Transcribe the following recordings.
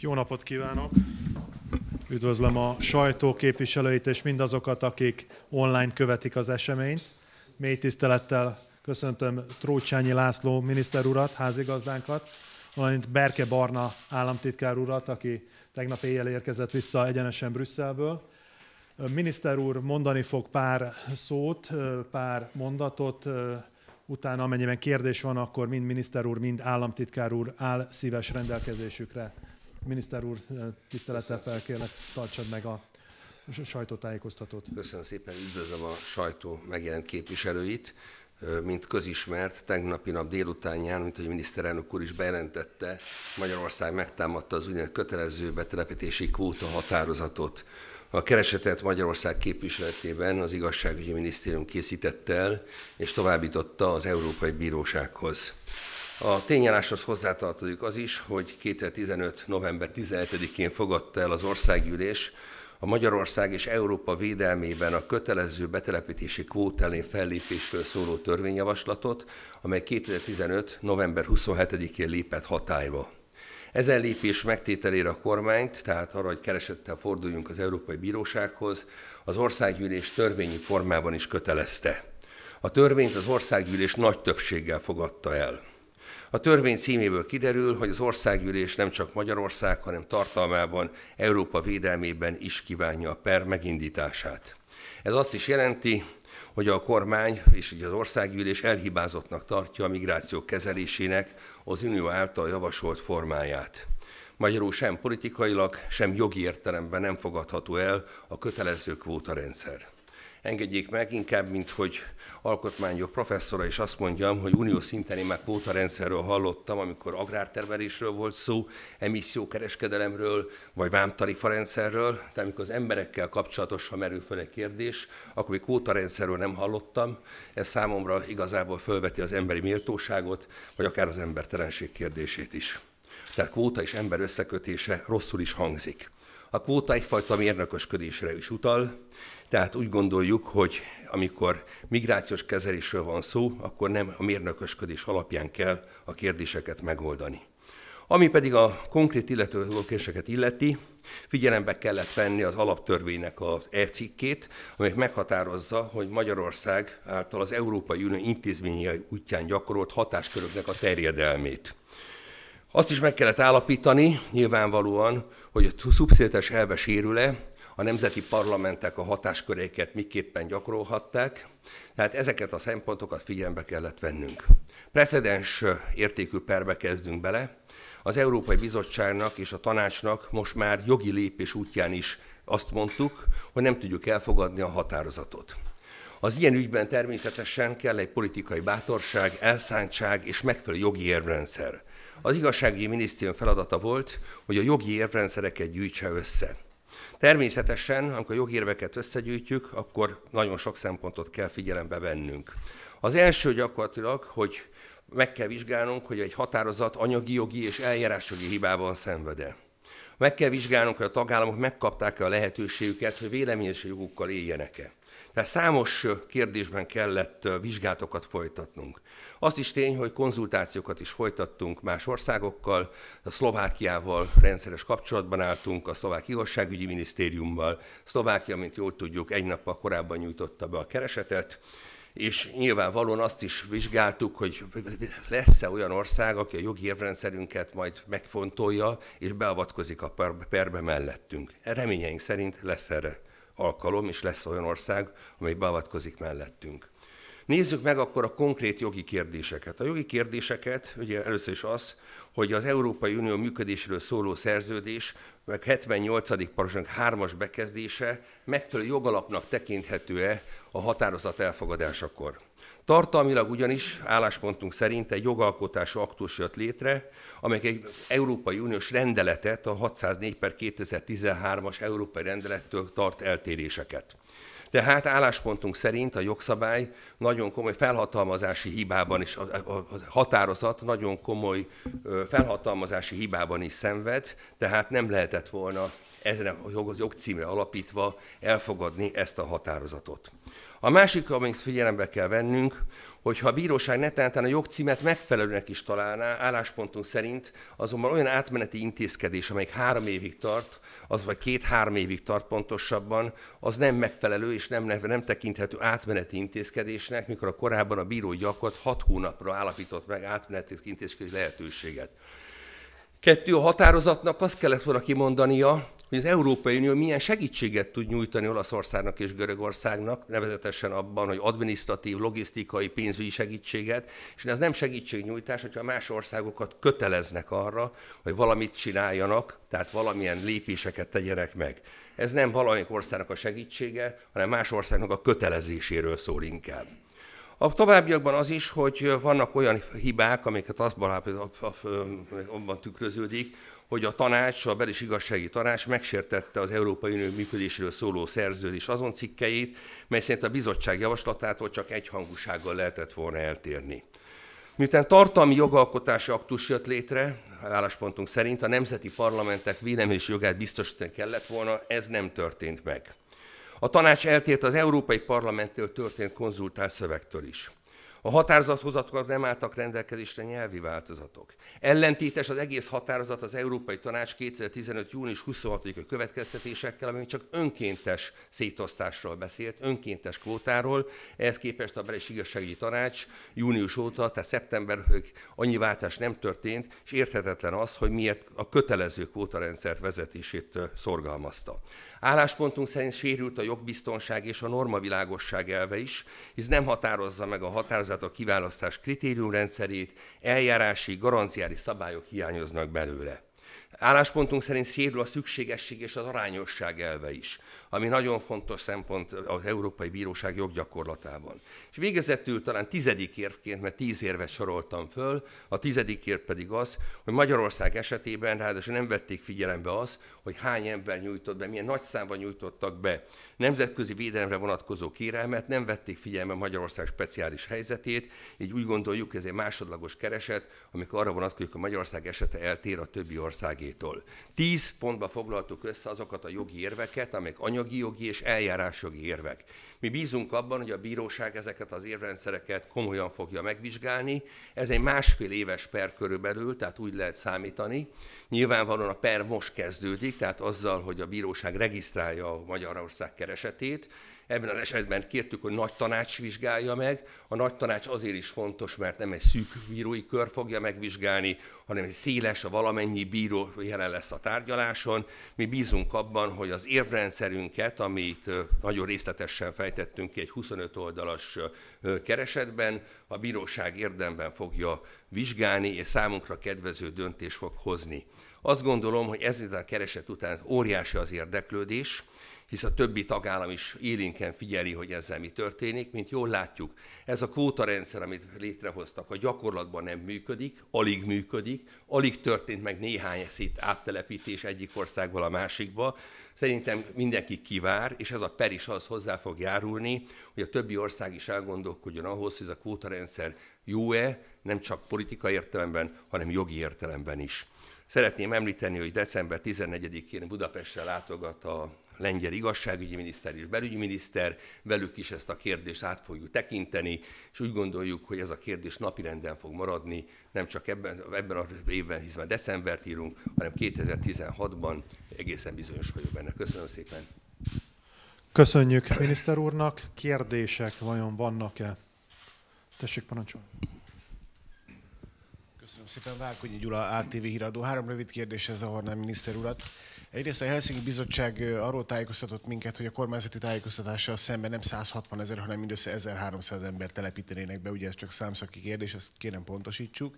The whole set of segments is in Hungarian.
Jó napot kívánok! Üdvözlöm a sajtó képviselőit és mindazokat, akik online követik az eseményt. Mély tisztelettel köszöntöm Trócsányi László miniszter urat, házigazdánkat, valamint Berke Barna államtitkár urat, aki tegnap éjjel érkezett vissza egyenesen Brüsszelből. Miniszter úr mondani fog pár szót, pár mondatot, utána amennyiben kérdés van, akkor mind miniszter úr, mind államtitkár úr áll szíves rendelkezésükre. Miniszter úr, eh, tisztelettel felkérlek, tartsad meg a sajtótájékoztatót. Köszönöm szépen, üdvözlöm a sajtó megjelent képviselőit. Mint közismert, tegnapi nap délutánján, mint hogy a miniszterelnök úr is bejelentette, Magyarország megtámadta az úgynevezett kötelező betelepítési kvóta határozatot. A keresetet Magyarország képviseletében az igazságügyi minisztérium készítette el, és továbbította az Európai Bírósághoz. A tényálláshoz hozzátartozik az is, hogy 2015. november 17-én fogadta el az országgyűlés a Magyarország és Európa védelmében a kötelező betelepítési kvótelén fellépésről szóló törvényjavaslatot, amely 2015. november 27-én lépett hatályba. Ezen lépés megtételére a kormányt, tehát arra, hogy keresettel forduljunk az Európai Bírósághoz, az országgyűlés törvényi formában is kötelezte. A törvényt az országgyűlés nagy többséggel fogadta el. A törvény címéből kiderül, hogy az országgyűlés nem csak Magyarország, hanem tartalmában Európa védelmében is kívánja a per megindítását. Ez azt is jelenti, hogy a kormány és az országgyűlés elhibázottnak tartja a migráció kezelésének az unió által javasolt formáját. Magyarul sem politikailag, sem jogi értelemben nem fogadható el a kötelező kvóta rendszer engedjék meg, inkább, mint hogy alkotmányok professzora is azt mondjam, hogy unió szinten én már rendszerről hallottam, amikor agrártermelésről volt szó, emissziókereskedelemről, vagy vámtarifa rendszerről, de amikor az emberekkel kapcsolatosan merül fel egy kérdés, akkor még rendszerről nem hallottam. Ez számomra igazából fölveti az emberi méltóságot, vagy akár az embertelenség kérdését is. Tehát kvóta és ember összekötése rosszul is hangzik. A kvóta egyfajta mérnökösködésre is utal, tehát úgy gondoljuk, hogy amikor migrációs kezelésről van szó, akkor nem a mérnökösködés alapján kell a kérdéseket megoldani. Ami pedig a konkrét illető kérdéseket illeti, figyelembe kellett venni az alaptörvénynek az e-cikkét, amely meghatározza, hogy Magyarország által az Európai Unió intézményei útján gyakorolt hatásköröknek a terjedelmét. Azt is meg kellett állapítani, nyilvánvalóan, hogy a szubszétes elve sérül a nemzeti parlamentek a hatásköréket miképpen gyakorolhatták, tehát ezeket a szempontokat figyelembe kellett vennünk. Precedens értékű perbe kezdünk bele, az Európai Bizottságnak és a tanácsnak most már jogi lépés útján is azt mondtuk, hogy nem tudjuk elfogadni a határozatot. Az ilyen ügyben természetesen kell egy politikai bátorság, elszántság és megfelelő jogi érvrendszer. Az igazságügyi minisztérium feladata volt, hogy a jogi érvrendszereket gyűjtse össze. Természetesen, amikor jogérveket összegyűjtjük, akkor nagyon sok szempontot kell figyelembe vennünk. Az első gyakorlatilag, hogy meg kell vizsgálnunk, hogy egy határozat anyagi, jogi és eljárásjogi hibában szenvede. Meg kell vizsgálnunk, hogy a tagállamok megkapták-e a lehetőségüket, hogy véleményes jogukkal éljenek-e. Tehát számos kérdésben kellett vizsgátokat folytatnunk. Azt is tény, hogy konzultációkat is folytattunk más országokkal, a Szlovákiával rendszeres kapcsolatban álltunk, a szlovák igazságügyi minisztériummal. Szlovákia, mint jól tudjuk, egy nappal korábban nyújtotta be a keresetet, és nyilvánvalóan azt is vizsgáltuk, hogy lesz-e olyan ország, aki a jogi érvrendszerünket majd megfontolja, és beavatkozik a perbe mellettünk. Reményeink szerint lesz erre alkalom, és lesz olyan ország, amely beavatkozik mellettünk. Nézzük meg akkor a konkrét jogi kérdéseket. A jogi kérdéseket ugye először is az, hogy az Európai Unió működésről szóló szerződés, meg 78. parancsnok 3-as bekezdése megfelelő jogalapnak tekinthető-e a határozat elfogadásakor. Tartalmilag ugyanis álláspontunk szerint egy jogalkotási aktus jött létre, amely egy Európai Uniós rendeletet, a 604 per 2013-as Európai Rendelettől tart eltéréseket. Tehát álláspontunk szerint a jogszabály nagyon komoly felhatalmazási hibában is, a határozat nagyon komoly felhatalmazási hibában is szenved, tehát nem lehetett volna ezen a jogcímre alapítva elfogadni ezt a határozatot. A másik, amit figyelembe kell vennünk, hogy ha a bíróság netán a jogcímet megfelelőnek is találná, álláspontunk szerint azonban olyan átmeneti intézkedés, amelyik három évig tart, az vagy két-három évig tart pontosabban, az nem megfelelő és nem, nem tekinthető átmeneti intézkedésnek, mikor a korábban a bíró gyakorlat hat hónapra állapított meg átmeneti intézkedés lehetőséget. Kettő, a határozatnak azt kellett volna kimondania, hogy az Európai Unió milyen segítséget tud nyújtani Olaszországnak és Görögországnak, nevezetesen abban, hogy adminisztratív, logisztikai, pénzügyi segítséget, és ez nem segítségnyújtás, hogyha más országokat köteleznek arra, hogy valamit csináljanak, tehát valamilyen lépéseket tegyenek meg. Ez nem valamelyik országnak a segítsége, hanem más országnak a kötelezéséről szól inkább. A továbbiakban az is, hogy vannak olyan hibák, amiket azt abban tükröződik, hogy a tanács, a belis igazsági tanács megsértette az Európai Unió működéséről szóló szerződés azon cikkeit, mely szerint a bizottság javaslatától csak egyhangúsággal lehetett volna eltérni. Miután tartalmi jogalkotási aktus jött létre, álláspontunk szerint a nemzeti parlamentek vélemés jogát biztosítani kellett volna, ez nem történt meg. A tanács eltért az Európai Parlamenttől történt konzultált szövegtől is. A határozathozatokat nem álltak rendelkezésre nyelvi változatok. Ellentétes az egész határozat az Európai Tanács 2015. június 26-a következtetésekkel, ami csak önkéntes szétosztásról beszélt, önkéntes kvótáról, ehhez képest a Beres Igazságügyi Tanács június óta, tehát szeptember annyi váltás nem történt, és érthetetlen az, hogy miért a kötelező kvótarendszert vezetését szorgalmazta. Álláspontunk szerint sérült a jogbiztonság és a normavilágosság elve is, hisz nem határozza meg a határozat a kiválasztás kritériumrendszerét, eljárási, garanciári szabályok hiányoznak belőle. Álláspontunk szerint sérül a szükségesség és az arányosság elve is ami nagyon fontos szempont az Európai Bíróság joggyakorlatában. És végezetül talán tizedik érvként, mert tíz érvet soroltam föl, a tizedik érv pedig az, hogy Magyarország esetében ráadásul nem vették figyelembe az, hogy hány ember nyújtott be, milyen nagy számban nyújtottak be nemzetközi védelemre vonatkozó kérelmet, nem vették figyelembe Magyarország speciális helyzetét, így úgy gondoljuk, ez egy másodlagos kereset, amikor arra vonatkozik, hogy Magyarország esete eltér a többi országétól. Tíz pontba foglaltuk össze azokat a jogi érveket, amelyek anyag anyagi jogi és eljárásjogi érvek. Mi bízunk abban, hogy a bíróság ezeket az érvrendszereket komolyan fogja megvizsgálni. Ez egy másfél éves per körülbelül, tehát úgy lehet számítani. Nyilvánvalóan a per most kezdődik, tehát azzal, hogy a bíróság regisztrálja a Magyarország keresetét, Ebben az esetben kértük, hogy nagy tanács vizsgálja meg. A nagy tanács azért is fontos, mert nem egy szűk bírói kör fogja megvizsgálni, hanem egy széles, a valamennyi bíró jelen lesz a tárgyaláson. Mi bízunk abban, hogy az érvrendszerünket, amit nagyon részletesen fejtettünk ki egy 25 oldalas keresetben, a bíróság érdemben fogja vizsgálni, és számunkra kedvező döntés fog hozni. Azt gondolom, hogy ezzel a kereset után óriási az érdeklődés, hisz a többi tagállam is élénken figyeli, hogy ezzel mi történik. Mint jól látjuk, ez a kvótarendszer, amit létrehoztak, a gyakorlatban nem működik, alig működik, alig történt meg néhány szét áttelepítés egyik országból a másikba. Szerintem mindenki kivár, és ez a per is az hozzá fog járulni, hogy a többi ország is elgondolkodjon ahhoz, hogy ez a kvótarendszer jó-e, nem csak politikai értelemben, hanem jogi értelemben is. Szeretném említeni, hogy december 14-én Budapestre látogat a lengyel igazságügyi miniszter és belügyminiszter, velük is ezt a kérdést át fogjuk tekinteni, és úgy gondoljuk, hogy ez a kérdés napirenden fog maradni, nem csak ebben, ebben a évben, hisz már decembert írunk, hanem 2016-ban egészen bizonyos vagyok benne. Köszönöm szépen. Köszönjük miniszter úrnak. Kérdések vajon vannak-e? Tessék parancsolni. Köszönöm szépen, Várkonyi Gyula, ATV híradó. Három rövid kérdéshez a miniszter urat. Egyrészt a Helsinki Bizottság arról tájékoztatott minket, hogy a kormányzati tájékoztatással szemben nem 160 ezer, hanem mindössze 1300 ember telepítenének be, ugye ez csak számszaki kérdés, ezt kérem pontosítsuk.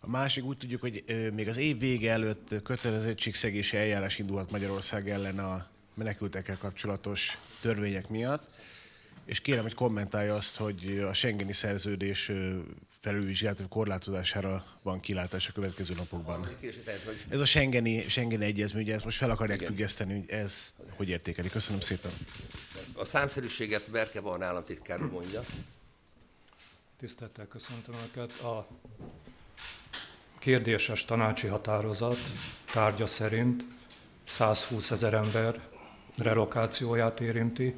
A másik úgy tudjuk, hogy még az év vége előtt kötelezettségszegési eljárás indulhat Magyarország ellen a menekültekkel kapcsolatos törvények miatt, és kérem, hogy kommentálja azt, hogy a Schengeni szerződés felülvizsgálat korlátozására van kilátás a következő napokban. Ez a Schengeni, Schengeni egyezmény, ugye ezt most fel akarják Igen. függeszteni, ez hogy értékelik? Köszönöm szépen. A számszerűséget Berke van államtitkár mondja. Tisztelettel köszöntöm Önöket. A kérdéses tanácsi határozat tárgya szerint 120 ezer ember relokációját érinti,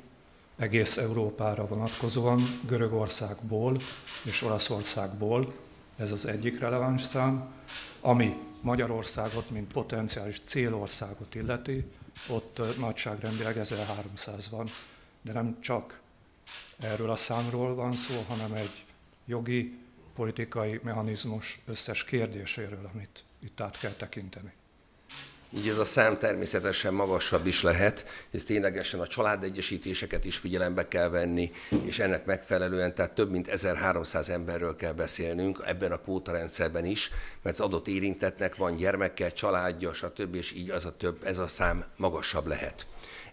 egész Európára vonatkozóan, Görögországból és Olaszországból, ez az egyik releváns szám, ami Magyarországot, mint potenciális célországot illeti, ott nagyságrendileg 1300 van, de nem csak erről a számról van szó, hanem egy jogi, politikai mechanizmus összes kérdéséről, amit itt át kell tekinteni. Így ez a szám természetesen magasabb is lehet, és ténylegesen a családegyesítéseket is figyelembe kell venni, és ennek megfelelően, tehát több mint 1300 emberről kell beszélnünk ebben a kvótarendszerben is, mert az adott érintetnek van gyermekkel, családja, stb., és így az a több, ez a szám magasabb lehet.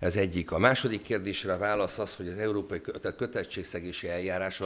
Ez egyik. A második kérdésre a válasz az, hogy az európai kötettségszegési eljárás,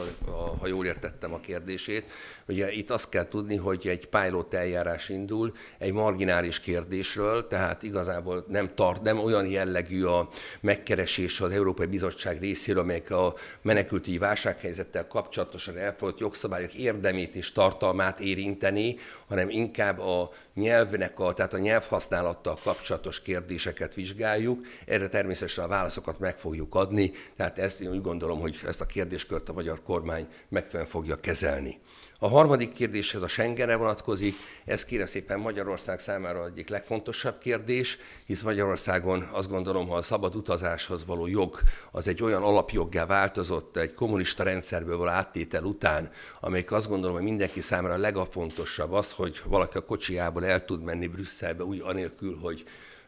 ha jól értettem a kérdését, ugye itt azt kell tudni, hogy egy pilot eljárás indul egy marginális kérdésről, tehát igazából nem tart, nem olyan jellegű a megkeresés az Európai Bizottság részéről, amelyek a menekültügyi válsághelyzettel kapcsolatosan elfogadott jogszabályok érdemét és tartalmát érinteni, hanem inkább a nyelvnek, a, tehát a nyelvhasználattal kapcsolatos kérdéseket vizsgáljuk. Erre természetesen a válaszokat meg fogjuk adni, tehát ezt én úgy gondolom, hogy ezt a kérdéskört a magyar kormány megfelelően fogja kezelni. A harmadik kérdéshez a Schengenre vonatkozik, ez kére szépen Magyarország számára egyik legfontosabb kérdés, hisz Magyarországon azt gondolom, ha a szabad utazáshoz való jog az egy olyan alapjoggá változott egy kommunista rendszerből való áttétel után, amelyik azt gondolom, hogy mindenki számára a legfontosabb az, hogy valaki a kocsiából el tud menni Brüsszelbe úgy anélkül, hogy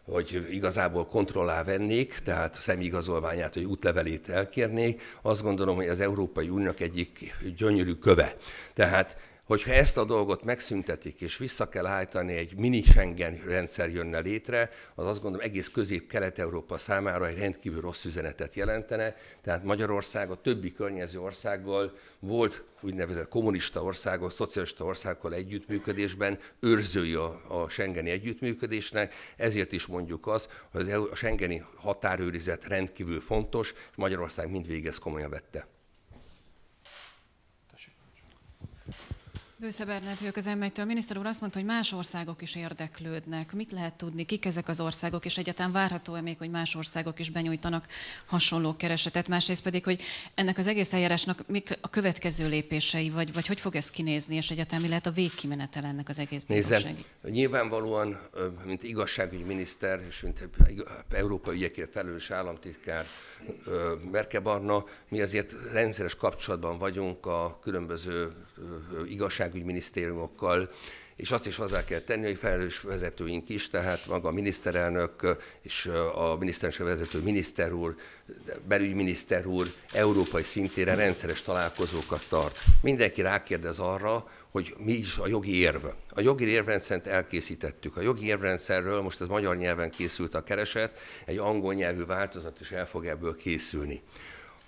hogy igazából kontrollá vennék, tehát személyigazolványát, hogy útlevelét elkérnék, azt gondolom, hogy az Európai Uniónak egyik gyönyörű köve. Tehát hogyha ezt a dolgot megszüntetik, és vissza kell állítani, egy mini Schengen rendszer jönne létre, az azt gondolom egész közép-kelet-európa számára egy rendkívül rossz üzenetet jelentene. Tehát Magyarország a többi környező országgal volt úgynevezett kommunista országok, szocialista országokkal együttműködésben őrzői a, a Schengeni együttműködésnek, ezért is mondjuk az, hogy az EU, a Schengeni határőrizet rendkívül fontos, és Magyarország mindvégig ezt komolyan vette. Bősze Bernát vagyok az m A miniszter úr azt mondta, hogy más országok is érdeklődnek. Mit lehet tudni, kik ezek az országok, és egyáltalán várható-e még, hogy más országok is benyújtanak hasonló keresetet? Másrészt pedig, hogy ennek az egész eljárásnak mik a következő lépései, vagy, vagy hogy fog ez kinézni, és egyáltalán mi lehet a végkimenetel ennek az egész bíróságnak? nyilvánvalóan, mint igazságügyminiszter, és mint európai ügyekért felelős államtitkár Merke Barna, mi azért rendszeres kapcsolatban vagyunk a különböző igazságügyminisztériumokkal, és azt is hozzá kell tenni, hogy felelős vezetőink is, tehát maga a miniszterelnök és a miniszterelnök vezető miniszter úr, belügyminiszter úr európai szintére rendszeres találkozókat tart. Mindenki rákérdez arra, hogy mi is a jogi érv. A jogi érvrendszert elkészítettük. A jogi érvrendszerről most ez magyar nyelven készült a kereset, egy angol nyelvű változat is el fog ebből készülni.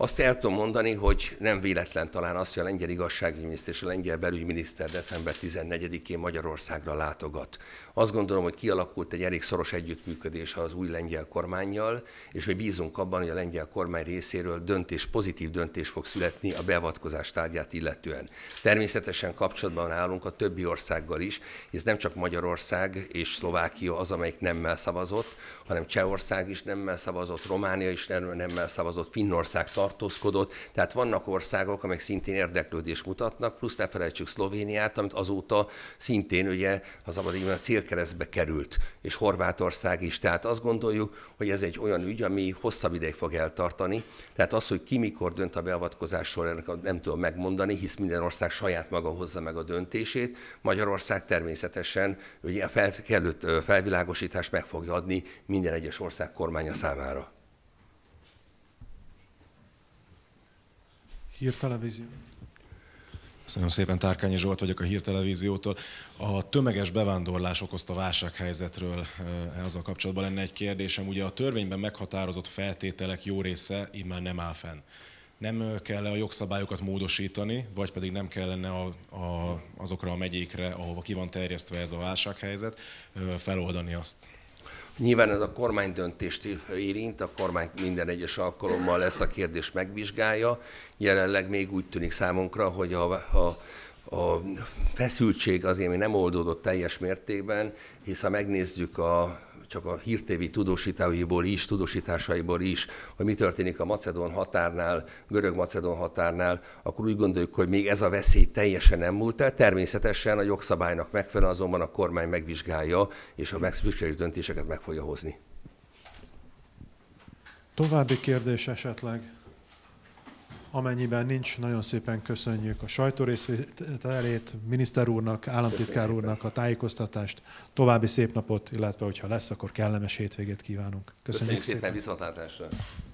Azt el tudom mondani, hogy nem véletlen talán az, hogy a lengyel igazságügyminiszter és a lengyel belügyminiszter december 14-én Magyarországra látogat. Azt gondolom, hogy kialakult egy elég szoros együttműködés az új lengyel kormányjal, és mi bízunk abban, hogy a lengyel kormány részéről döntés, pozitív döntés fog születni a beavatkozás tárgyát illetően. Természetesen kapcsolatban állunk a többi országgal is, és nem csak Magyarország és Szlovákia az, amelyik nemmel szavazott, hanem Csehország is nemmel szavazott, Románia is nemmel szavazott, Finnország tart tartózkodott. Tehát vannak országok, amelyek szintén érdeklődést mutatnak, plusz ne felejtsük Szlovéniát, amit azóta szintén ugye, az a célkeresztbe került, és Horvátország is. Tehát azt gondoljuk, hogy ez egy olyan ügy, ami hosszabb ideig fog eltartani. Tehát az, hogy ki mikor dönt a beavatkozásról, ennek nem tudom megmondani, hisz minden ország saját maga hozza meg a döntését. Magyarország természetesen ugye a fel, kellőt felvilágosítást meg fogja adni minden egyes ország kormánya számára. Hírtelevízió. Köszönöm szépen, Tárkányi Zsolt vagyok a Hírtelevíziótól. A tömeges bevándorlás okozta válsághelyzetről eh, ezzel kapcsolatban lenne egy kérdésem. Ugye a törvényben meghatározott feltételek jó része immár nem áll fenn. Nem eh, kell a jogszabályokat módosítani, vagy pedig nem kellene a, a, azokra a megyékre, ahova ki van terjesztve ez a válsághelyzet, eh, feloldani azt? Nyilván ez a kormány döntést érint, a kormány minden egyes alkalommal lesz a kérdés megvizsgálja. Jelenleg még úgy tűnik számunkra, hogy a, a a feszültség azért még nem oldódott teljes mértékben, hisz ha megnézzük a csak a hírtévi tudósítáiból is, tudósításaiból is, hogy mi történik a macedón határnál, görög-macedón határnál, akkor úgy gondoljuk, hogy még ez a veszély teljesen nem múlt el. Természetesen a jogszabálynak megfelelően azonban a kormány megvizsgálja, és a megszükséges döntéseket meg fogja hozni. További kérdés esetleg? Amennyiben nincs, nagyon szépen köszönjük a sajtórészvételét, miniszter úrnak, államtitkár úrnak a tájékoztatást, további szép napot, illetve hogyha lesz, akkor kellemes hétvégét kívánunk. Köszönjük, Köszönjük szépen, szépen